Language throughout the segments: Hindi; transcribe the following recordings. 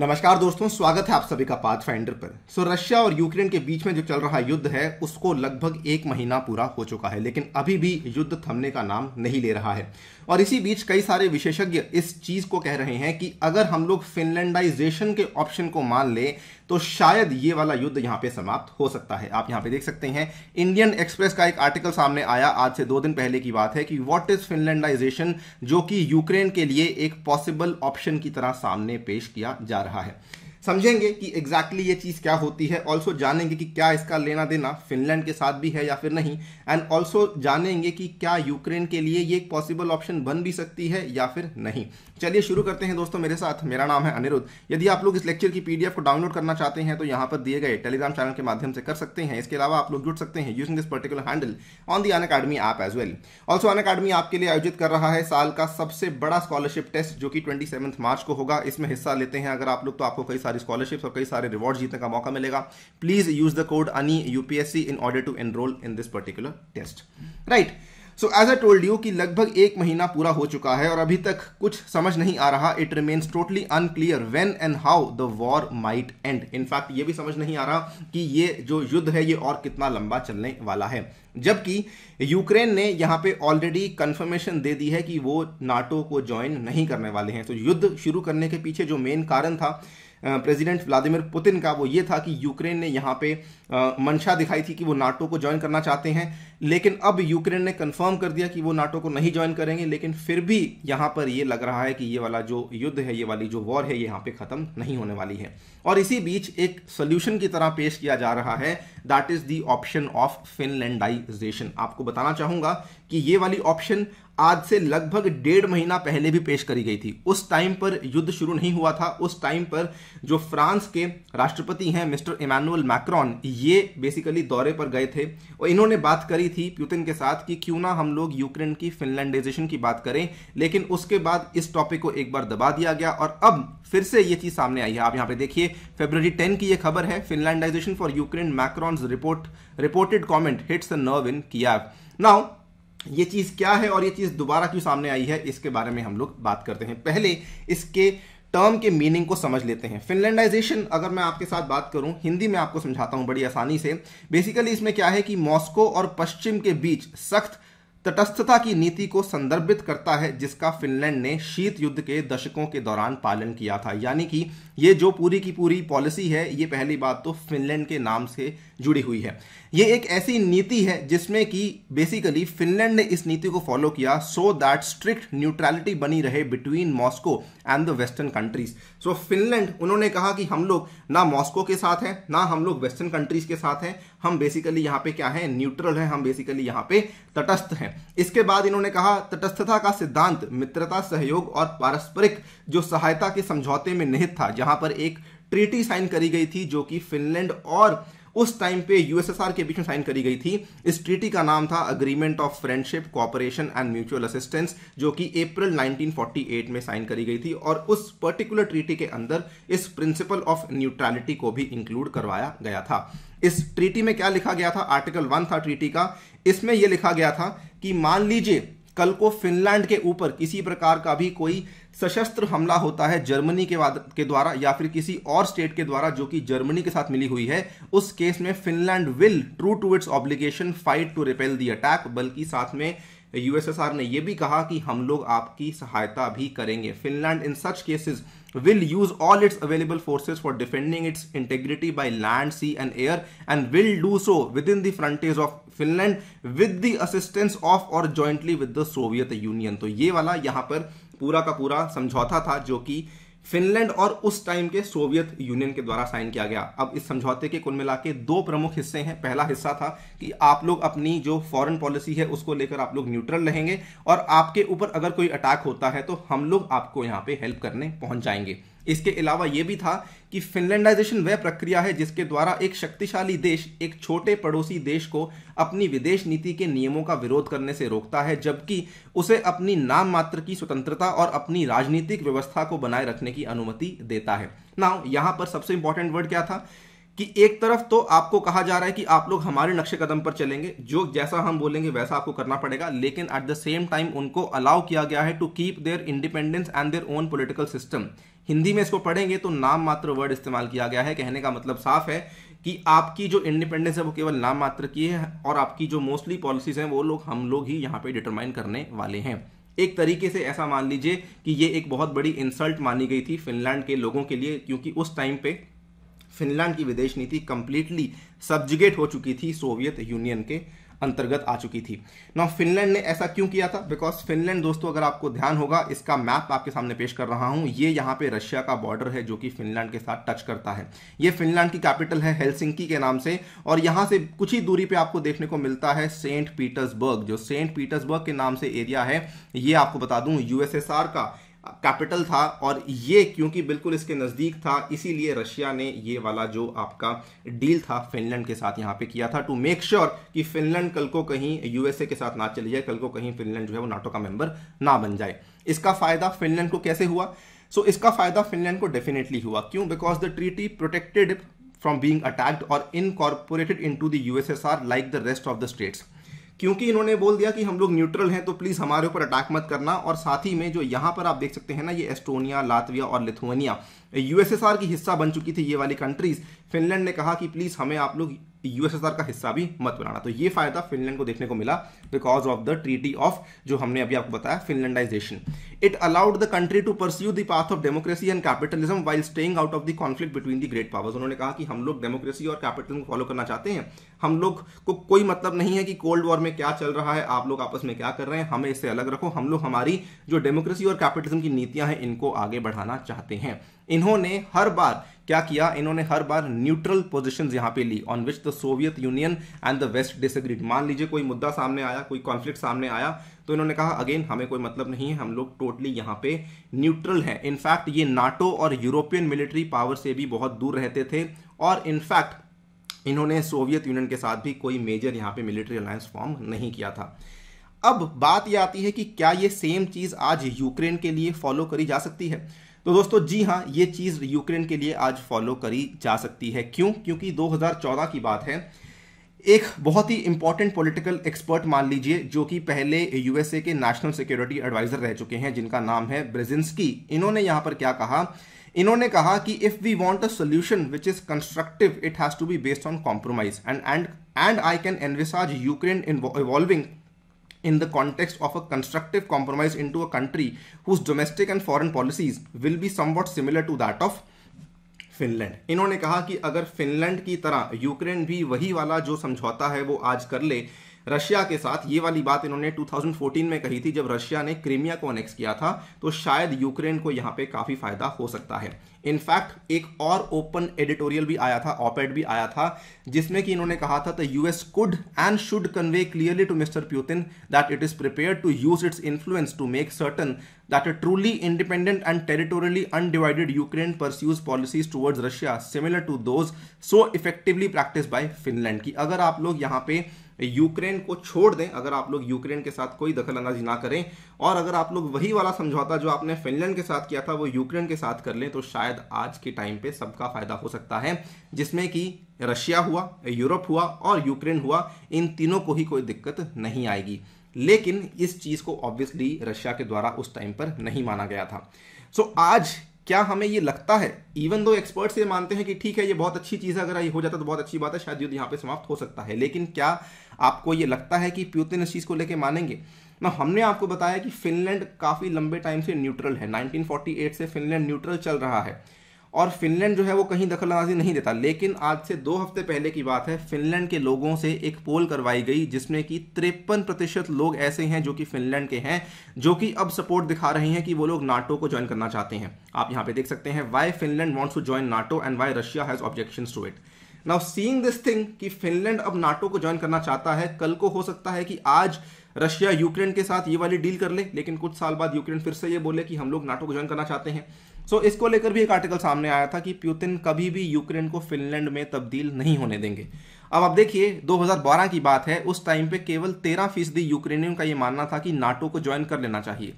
नमस्कार दोस्तों स्वागत है आप सभी का पाथ फाइंडर पर सो रशिया और यूक्रेन के बीच में जो चल रहा युद्ध है उसको लगभग एक महीना पूरा हो चुका है लेकिन अभी भी युद्ध थमने का नाम नहीं ले रहा है और इसी बीच कई सारे विशेषज्ञ इस चीज को कह रहे हैं कि अगर हम लोग फिनलैंडाइजेशन के ऑप्शन को मान लें तो शायद ये वाला युद्ध यहां पे समाप्त हो सकता है आप यहां पे देख सकते हैं इंडियन एक्सप्रेस का एक आर्टिकल सामने आया आज से दो दिन पहले की बात है कि व्हाट इज फिनलैंडाइजेशन जो कि यूक्रेन के लिए एक पॉसिबल ऑप्शन की तरह सामने पेश किया जा रहा है समझेंगे कि एग्जैक्टली exactly ये चीज़ क्या होती है ऑल्सो जानेंगे कि क्या इसका लेना देना फिनलैंड के साथ भी है या फिर नहीं एंड ऑल्सो जानेंगे कि क्या यूक्रेन के लिए ये एक पॉसिबल ऑप्शन बन भी सकती है या फिर नहीं चलिए शुरू करते हैं दोस्तों मेरे साथ मेरा नाम है अनिरुद्ध यदि आप लोग इस लेक्चर की पीडीएफ को डाउनलोड करना चाहते हैं तो यहाँ पर दिए गए टेलीग्राम चैनल के माध्यम से कर सकते हैं इसके अलावा आप लोग जुड़ सकते हैं using this particular handle on the Unacademy app as well also Unacademy आपके लिए आयोजित कर रहा है साल का सबसे बड़ा स्कॉलरशिप टेस्ट जो कि ट्वेंटी मार्च को होगा इसमें हिस्सा लेते हैं अगर आप लोग तो आपको कई सारी सारी स्कॉलरशिप्स और कई सारे रिवॉर्ड जीतने का मौका मिलेगा प्लीज यूज द कोड अनी UPSC in order to enroll in this particular test right so as a told you कि लगभग एक महीना पूरा हो चुका है और अभी तक कुछ समझ नहीं आ रहा it remains totally unclear when and how the war might end in fact ये भी समझ नहीं आ रहा कि ये जो युद्ध है ये और कितना लंबा चलने वाला है जबकि यूक्रेन ने यहां पे ऑलरेडी कंफर्मेशन दे दी है कि वो नाटो को ज्वाइन नहीं करने वाले हैं तो युद्ध शुरू करने के पीछे जो मेन कारण था प्रेसिडेंट व्लादिमिर पुतिन का वो ये था कि यूक्रेन ने यहाँ पे मंशा दिखाई थी कि वो नाटो को ज्वाइन करना चाहते हैं लेकिन अब यूक्रेन ने कंफर्म कर दिया कि वो नाटो को नहीं ज्वाइन करेंगे लेकिन फिर भी यहाँ पर ये लग रहा है कि ये वाला जो युद्ध है ये वाली जो वॉर है ये यहाँ पे ख़त्म नहीं होने वाली है और इसी बीच एक सोल्यूशन की तरह पेश किया जा रहा है that is the option of Finlandization आपको बताना चाहूंगा कि ये वाली ऑप्शन आज से लगभग डेढ़ महीना पहले भी पेश करी गई थी उस टाइम पर युद्ध शुरू नहीं हुआ था उस टाइम पर जो फ्रांस के राष्ट्रपति हैं मिस्टर इमानुअल मैक्रॉन ये बेसिकली दौरे पर गए थे और इन्होंने बात करी थी पुतिन के साथ कि क्यों ना हम लोग यूक्रेन की फिनलैंडाइजेशन की बात करें लेकिन उसके बाद इस टॉपिक को एक बार दबा दिया गया और अब फिर से ये चीज़ सामने आई है आप यहाँ पे देखिए फेब्रवरी टेन की ये खबर है Finlandization for Ukraine Macron report reported comment hits the nerve in किया नाउ ये चीज़ क्या है और ये चीज़ दोबारा क्यों सामने आई है इसके बारे में हम लोग बात करते हैं पहले इसके टर्म के मीनिंग को समझ लेते हैं फिनलैंडाइजेशन अगर मैं आपके साथ बात करूं हिंदी में आपको समझाता हूं बड़ी आसानी से बेसिकली इसमें क्या है कि मॉस्को और पश्चिम के बीच सख्त तटस्थता की नीति को संदर्भित करता है जिसका फिनलैंड ने शीत युद्ध के दशकों के दौरान पालन किया था यानी कि ये जो पूरी की पूरी पॉलिसी है ये पहली बात तो फिनलैंड के नाम से जुड़ी हुई है ये एक ऐसी नीति है जिसमें कि बेसिकली फिनलैंड ने इस नीति को फॉलो किया सो दैट स्ट्रिक्ट न्यूट्रैलिटी बनी रहे between Moscow and the western countries so Finland उन्होंने कहा कि हम लोग ना मॉस्को के साथ हैं ना हम लोग वेस्टर्न कंट्रीज के साथ हैं हम बेसिकली यहाँ पे क्या है न्यूट्रल हैं हम बेसिकली यहाँ पे तटस्थ हैं इसके बाद इन्होंने कहा तटस्थता का सिद्धांत मित्रता सहयोग और पारस्परिक जो सहायता के समझौते में निहित था जहाँ पर एक ट्रीटी साइन करी गई थी जो कि फिनलैंड और उस टाइम पे यूएसएसआर के बीच में साइन करी गई थी इस ट्रीटी का नाम था agreement of friendship cooperation and mutual assistance जो कि अप्रैल 1948 में साइन करी गई थी और उस पर्टिकुलर ट्रीटी के अंदर इस प्रिंसिपल ऑफ न्यूट्रलिटी को भी इंक्लूड करवाया गया था इस ट्रीटी में क्या लिखा गया था आर्टिकल वन था ट्रीटी का इसमें यह लिखा गया था कि मान लीजिए कल को फिनलैंड के ऊपर किसी प्रकार का भी कोई सशस्त्र हमला होता है जर्मनी के, के द्वारा या फिर किसी और स्टेट के द्वारा जो कि जर्मनी के साथ मिली हुई है उस केस में Finland will true to its obligation fight to repel the attack बल्कि साथ में यूएसएसआर ने यह भी कहा कि हम लोग आपकी सहायता भी करेंगे Finland in such cases will use all its available forces for defending its integrity by land sea and air and will do so within the frontiers of Finland with the assistance of or jointly with the Soviet Union तो ये वाला यहां पर पूरा का पूरा समझौता था जो कि फिनलैंड और उस टाइम के सोवियत यूनियन के द्वारा साइन किया गया अब इस समझौते के कुल मिला के दो प्रमुख हिस्से हैं पहला हिस्सा था कि आप लोग अपनी जो फॉरेन पॉलिसी है उसको लेकर आप लोग न्यूट्रल रहेंगे और आपके ऊपर अगर कोई अटैक होता है तो हम लोग आपको यहाँ पे हेल्प करने पहुंच जाएंगे इसके अलावा यह भी था कि फिनलैंडाइजेशन वह प्रक्रिया है जिसके द्वारा एक शक्तिशाली देश एक छोटे पड़ोसी देश को अपनी विदेश नीति के नियमों का विरोध करने से रोकता है जबकि उसे अपनी नाम मात्र की स्वतंत्रता और अपनी राजनीतिक व्यवस्था को बनाए रखने की अनुमति देता है ना यहां पर सबसे इंपॉर्टेंट वर्ड क्या था कि एक तरफ तो आपको कहा जा रहा है कि आप लोग हमारे नक्शे कदम पर चलेंगे जो जैसा हम बोलेंगे वैसा आपको करना पड़ेगा लेकिन एट द सेम टाइम उनको अलाउ किया गया है to keep their independence and their own political system Hindi में इसको पढ़ेंगे तो नाम मात्र वर्ड इस्तेमाल किया गया है कहने का मतलब साफ है कि आपकी जो इंडिपेंडेंस है वो केवल नाम मात्र की है और आपकी जो मोस्टली पॉलिसीज हैं वो लोग हम लोग ही यहाँ पे डिटरमाइन करने वाले हैं एक तरीके से ऐसा मान लीजिए कि ये एक बहुत बड़ी इंसल्ट मानी गई थी फिनलैंड के लोगों के लिए क्योंकि उस टाइम पे फिनलैंड की विदेश नीति कंप्लीटली सब्जिगेट हो चुकी थी सोवियत यूनियन के अंतर्गत आ चुकी थी ना फिनलैंड ने ऐसा क्यों किया था बिकॉज फिनलैंड दोस्तों अगर आपको ध्यान होगा इसका मैप आपके सामने पेश कर रहा हूं ये यहाँ पे रशिया का बॉर्डर है जो कि फिनलैंड के साथ टच करता है ये फिनलैंड की कैपिटल है हेलसिंकी के नाम से और यहां से कुछ ही दूरी पे आपको देखने को मिलता है सेंट पीटर्सबर्ग जो सेंट पीटर्सबर्ग के नाम से एरिया है ये आपको बता दूं यूएसएसआर का कैपिटल था और ये क्योंकि बिल्कुल इसके नज़दीक था इसीलिए रशिया ने ये वाला जो आपका डील था फिनलैंड के साथ यहाँ पे किया था टू मेक श्योर कि फिनलैंड कल को कहीं यूएसए के साथ ना चली जाए कल को कहीं फिनलैंड जो है वो नाटो का मेंबर ना बन जाए इसका फ़ायदा फिनलैंड को कैसे हुआ सो so, इसका फ़ायदा फिनलैंड को डेफिनेटली हुआ क्यों because the treaty protected from being attacked और incorporated into the USSR like the rest of the states क्योंकि इन्होंने बोल दिया कि हम लोग न्यूट्रल हैं तो प्लीज़ हमारे ऊपर अटैक मत करना और साथ ही में जो यहाँ पर आप देख सकते हैं ना ये एस्टोनिया लातविया और लिथुआनिया यूएसएसआर की हिस्सा बन चुकी थी ये वाली कंट्रीज़ फिनलैंड ने कहा कि प्लीज़ हमें आप लोग यूएसएसआर का हिस्सा भी मत बनाना तो ये फायदा फिनलैंड को देखने को मिला because of the treaty of जो हमने अभी आपको बताया Finlandization it allowed the country to pursue the path of democracy and capitalism while staying out of the conflict between the great powers उन्होंने कहा कि हम लोग डेमोक्रेसी और कैपिटलिज्म को फॉलो करना चाहते हैं हम लोग को कोई मतलब नहीं है कि कोल्ड वॉर में क्या चल रहा है आप लोग आपस में क्या कर रहे हैं हमें इससे अलग रखो हम लोग हमारी जो डेमोक्रेसी और कैपिटलिज्म की नीतियां हैं इनको आगे बढ़ाना चाहते हैं इन्होंने हर बार क्या किया इन्होंने हर बार न्यूट्रल पोजिशन यहाँ पे lie on which the Soviet Union and the West disagreed मान लीजिए कोई मुद्दा सामने आया कोई कॉन्फ्लिक्ट सामने आया तो इन्होंने कहा अगेन हमें कोई मतलब नहीं है हम लोग टोटली यहां पे न्यूट्रल हैं इनफैक्ट ये नाटो और यूरोपियन मिलिट्री पावर से भी बहुत दूर रहते थे और इनफैक्ट इन्होंने सोवियत यूनियन के साथ भी कोई मेजर यहां पे मिलिट्री अलायंस फॉर्म नहीं किया था अब बात यह आती है कि क्या ये सेम चीज़ आज यूक्रेन के लिए फॉलो करी जा सकती है तो दोस्तों जी हाँ ये चीज़ यूक्रेन के लिए आज फॉलो करी जा सकती है क्यों क्योंकि 2014 की बात है एक बहुत ही इंपॉर्टेंट पॉलिटिकल एक्सपर्ट मान लीजिए जो कि पहले यूएसए के नेशनल सिक्योरिटी एडवाइजर रह चुके हैं जिनका नाम है ब्रेजिंसकी इन्होंने यहां पर क्या कहा इन्होंने कहा कि if we want a solution which is constructive it has to be based on compromise and and and I can envisage Ukraine evolving in the context of a constructive compromise into a country whose domestic and foreign policies will be somewhat similar to that of Finland इन्होंने कहा कि अगर फिनलैंड की तरह यूक्रेन भी वही वाला जो समझौता है वो आज कर ले रशिया के साथ ये वाली बात इन्होंने 2014 में कही थी जब रशिया ने क्रीमिया को अनेक्स किया था तो शायद यूक्रेन को यहाँ पे काफ़ी फायदा हो सकता है इनफैक्ट एक और ओपन एडिटोरियल भी आया था ऑपेड भी आया था जिसमें कि इन्होंने कहा था the US could and should convey clearly to Mr Putin that it is prepare to use its influence to make certain that a truly independent and territorially undivided Ukraine pursues policies towards Russia similar to those so effectively practice by Finland की अगर आप लोग यहाँ पे यूक्रेन को छोड़ दें अगर आप लोग यूक्रेन के साथ कोई दखल अंदाजी ना करें और अगर आप लोग वही वाला समझौता जो आपने फिनलैंड के साथ किया था वो यूक्रेन के साथ कर लें तो शायद आज के टाइम पे सबका फायदा हो सकता है जिसमें कि रशिया हुआ यूरोप हुआ और यूक्रेन हुआ इन तीनों को ही कोई दिक्कत नहीं आएगी लेकिन इस चीज़ को ऑब्वियसली रशिया के द्वारा उस टाइम पर नहीं माना गया था सो so, आज क्या हमें ये लगता है इवन दो एक्सपर्ट्स ये मानते हैं कि ठीक है ये बहुत अच्छी चीज़ है अगर ये हो जाता तो बहुत अच्छी बात है शायद युद्ध यहाँ पे समाप्त हो सकता है लेकिन क्या आपको ये लगता है कि प्यूतिन इस चीज़ को लेकर मानेंगे ना हमने आपको बताया कि फिनलैंड काफ़ी लंबे टाइम से न्यूट्रल है 1948 से फिनलैंड न्यूट्रल चल रहा है और फिनलैंड जो है वो कहीं दखल अंदाजी नहीं देता लेकिन आज से दो हफ्ते पहले की बात है फिनलैंड के लोगों से एक पोल करवाई गई जिसमें कि तिरपन प्रतिशत लोग ऐसे हैं जो कि फिनलैंड के हैं जो कि अब सपोर्ट दिखा रहे हैं कि वो लोग नाटो को ज्वाइन करना चाहते हैं आप यहाँ पे देख सकते हैं why Finland wants to join NATO and why Russia has objection to it now seeing this thing कि फिनलैंड अब नाटो को ज्वाइन करना चाहता है कल को हो सकता है कि आज रशिया यूक्रेन के साथ ये वाली डील कर ले लेकिन कुछ साल बाद यूक्रेन फिर से ये बोले कि हम लोग नाटो को ज्वाइन करना चाहते हैं सो so, इसको लेकर भी एक आर्टिकल सामने आया था कि प्यूतिन कभी भी यूक्रेन को फिनलैंड में तब्दील नहीं होने देंगे अब आप देखिए 2012 की बात है उस टाइम पे केवल 13 फीसदी यूक्रेनियन का ये मानना था कि नाटो को ज्वाइन कर लेना चाहिए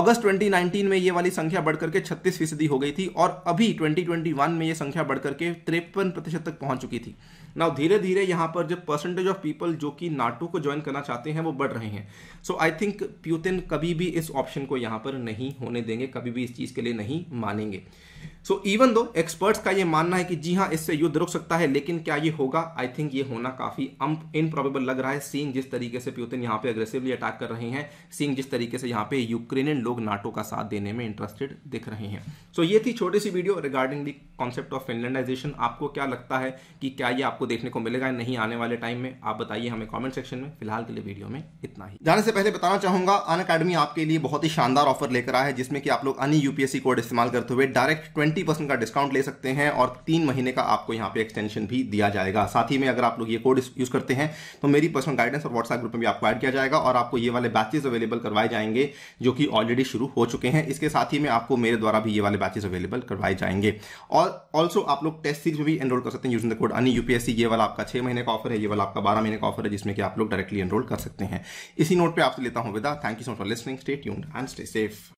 अगस्त 2019 में ये वाली संख्या बढ़कर के 36 फीसदी हो गई थी और अभी 2021 में ये संख्या बढ़कर के तिरपन प्रतिशत तक पहुंच चुकी थी नाउ धीरे धीरे यहाँ पर जो परसेंटेज ऑफ पीपल जो कि नाटो को ज्वाइन करना चाहते हैं वो बढ़ रहे हैं सो आई थिंक प्यूतिन कभी भी इस ऑप्शन को यहाँ पर नहीं होने देंगे कभी भी इस चीज़ के लिए नहीं मानेंगे सो इवन दो एक्सपर्ट्स का ये मानना है कि जी हाँ इससे युद्ध रुक सकता है लेकिन क्या ये होगा आई थिंक ये होना काफी इनप्रॉबेबल लग रहा है सींग जिस तरीके से प्यूतिन यहाँ पे अग्रेसिवली अटैक कर रहे हैं सींग जिस तरीके से यहाँ पे यूक्रेनियन लोग नाटो का साथ देने में इंटरेस्टेड दिख रहे हैं सो so, ये थी छोटी सी video regarding the concept of Finlandization आपको क्या लगता है कि क्या ये आपको देखने को मिलेगा नहीं आने वाले टाइम में आप बताइए हमें कॉमेंट सेक्शन में फिलहाल के लिए वीडियो में इतना ही जाने से पहले बताना चाहूंगा अन अकेडमी आपके लिए बहुत ही शानदार ऑफर लेकर आया है जिसमें कि आप लोग अन यूपीएससी कोड इस्तेमाल करते हुए डायरेक्ट ट्वेंटी ट्वेंटी परसेंट का डिस्काउंट ले सकते हैं और तीन महीने का आपको यहाँ पे एक्सटेंशन भी दिया जाएगा साथ ही में अगर आप लोग ये कोड यूज करते हैं तो मेरी पर्सनल गाइडेंस और व्हाट्सएप ग्रुप में भी आपको ऐड किया जाएगा और आपको ये वाले बैचेज अवेलेबल करवाए जाएंगे जो कि ऑलरेडी शुरू हो चुके हैं इसके साथ ही में आपको मेरे द्वारा भी ये वाले बैचेज अवेलेबल करवाए जाएंगे और ऑल्सो आप लोग टेस्ट सीरीज में भी एनरोल कर सकते हैं यूजिंग द कोड अनी यूपीएससी ये वाला आपका छह महीने का ऑफर है ये वाला आपका बारह महीने का ऑफर है जिसमें कि आप लोग डायरेक्टली एनरोल कर सकते हैं इसी नोट पर आपसे लेता हूँ विदा thank you so much for listening stay tuned and stay safe